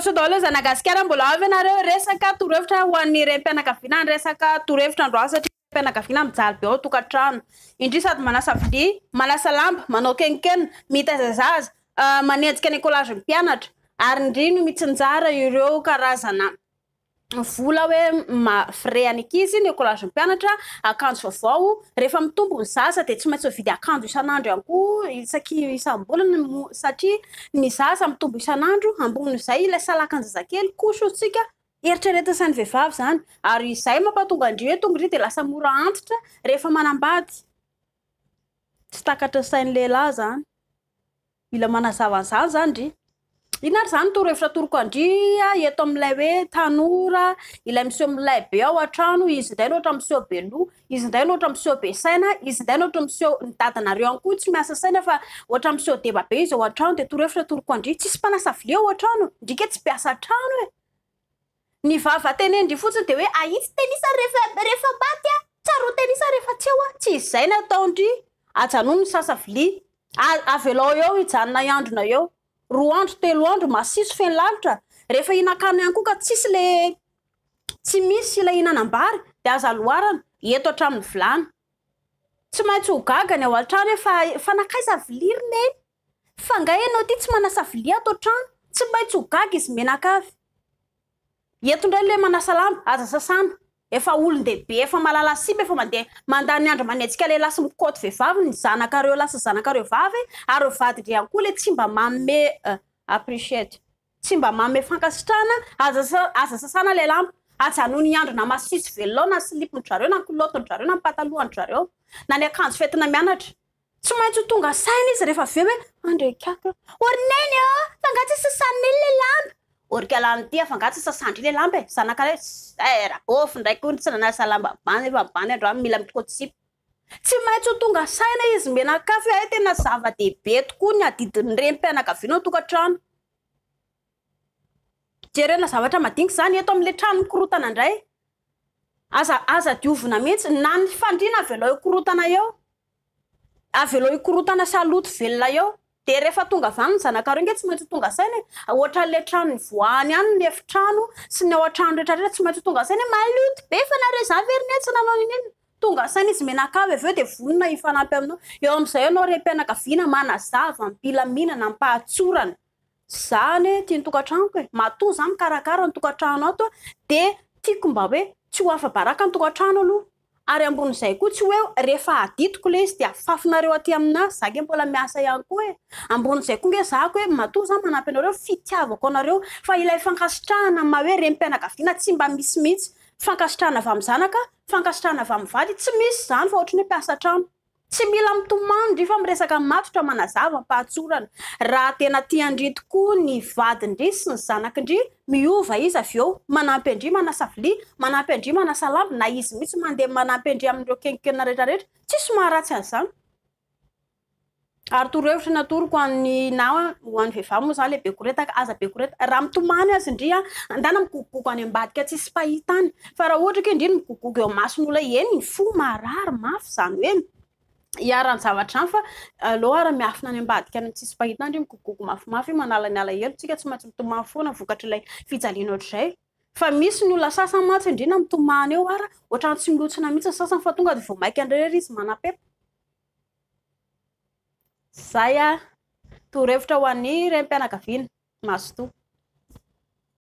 so daaloh zanagasikara mbola avy anareo resaka torohevitra hoan'ny rem-mpianakaviana any resaka torohevitra andro a satria mpianakaviana mijary be ao tokantrano indrio sady manasa vili malasa lamba manao kenikeny mita azazaza ah, maneanjika ny ékolaze m pianatra ary indrino mitsinjara ireo karazana vola hoe mavrey anyakizy n kollaze my pianatra akanjo vaovao rehefa mitombo ny zasa dia tsy maintsy havidy akanjo isan'andro ian ko isak isambolana satria ny zasa mitombo isan'andro ambony izay lay salaka anjazakely kosotsika eritrretiny isainy vehivav zany ary izay mampahatonga drhoe tongo riy d lasa mora anitra rehefa manambay tsy takatra sain'lehilahy izany ila manazavan'izany zany r inary zany torahefitra toriko andria eto amilay hoe tanora ilay miseo milay be ao atrano izy ndraoaraenraatramseenoedetoheitra toriko ndr tsisy manasaviaoatrano ndrika e, tsy piasatrano e ny vavatenendry fotsiny de oe aizy tenisa arehefa matya tsy aro tenisa rehefa tseoa tsy y zay nataonry aanonony sasala elao eo jana androna eo roa andro telo andro masiso feny lalitra rehefa inakano ihany koka tsisy lay tsy misy ila ihnanambary di aza loharana eto atramin'ny vilana tsy maintsy ho gagany ao a-trano efa fanakaiza viliry lay e. fa ngahianao ty tsy manasa vilia atao ntrano tsy maintsy ho gaga izy menakavy ento indray lay manasa lama aza sasana eolondeibe ef malalasby efa mandeamandany andro manentsika le lasy mikoty vehivav n zanakreo lasazanakreo av aryovadindre an koa le tsy mba mame euh, apriciet tsy mba mame fankasitrana aazasasana la lampo aanonyandro na masisy velolao na slipony rareo na klaoton rare na mpatalohany rareo na ny akanjo fetina mianatra tsy maintsy ho tonga saina izy rehefa ve hoe adrekak orineny eo oh, fangatsyy sasany mily la lampy orknty afa ngatsy asandr la lam draikysitsy maintsy ho tonga saina izy menakaf ay tena zava-dehibe tokoa ny adidin rem-pianagavianao tonga antrano jerena zavatra madinky izany eto ami'lay trano ny korotana indray aza aza diovina mihitsy na ny fandrina avlao i korotana eo avy lao i korotana sy aloto velona eo de rehefa tonga vaniny zanakaro nge tsy maintsy tonga saine ah, oatra le tranony voany any neftrano sy ny ao a-tranoreeraretra tsy maintsy tonga san e. malto be fanareaerintsy nanaonntonga saina izy menaka av devonina ifnapy aminao eo amzay anao rempianakavina manazava mpilaminana mpahatsorany zany tny tonatranoko e, e. matz mikarakarantoatrano a to de tiako mba oe tsy hoafabarakanonatrano ary ambony izay koa tsy ho e rehefa aditiko lay izy de afafinareo aty amin'azy za nke mbola miasa ihany koa e ambony izay koa nge e, za ko hoe mato zany manampy anareo fitiavako anareo fa ilay fankasitrahana ma hoe re mimpianakaviana tsy mba misimihitsy fankasitrahana avy mi zanaka fankasitrahana avy mivady tsy misy izany fa ohatrny hoe mpiasatrano tsy mila mitomany ndri fa miresaka matotra manazava mpahatsorana raha tena tiandritoko ny vadindri sy ny zanakindr miova izy av eo manampy adri manasamaapy drmnasy na izy mihisymndeamaapndr mreo keeraerasayoeyogoybaasyaha hata ndr miogo emasonyoloenyny fo mararymafy zanyeny iarany zavatra any fa aleoha ara miafina any ambadika ny mitsisy -pahitayndray mikokkoko mafimafy manala ny ala elo tsika tsy maintsy mitomany foana vokatrailay fijaliana ohatraizay fa misy ny olona sasany matsy indrina mitomana eo ara ohatrano tsy miotsina mihitsyny sasany fa tonga dy vao maika andreery izy manapepo zay a torevitra ho ani re ampianakaviana mazo to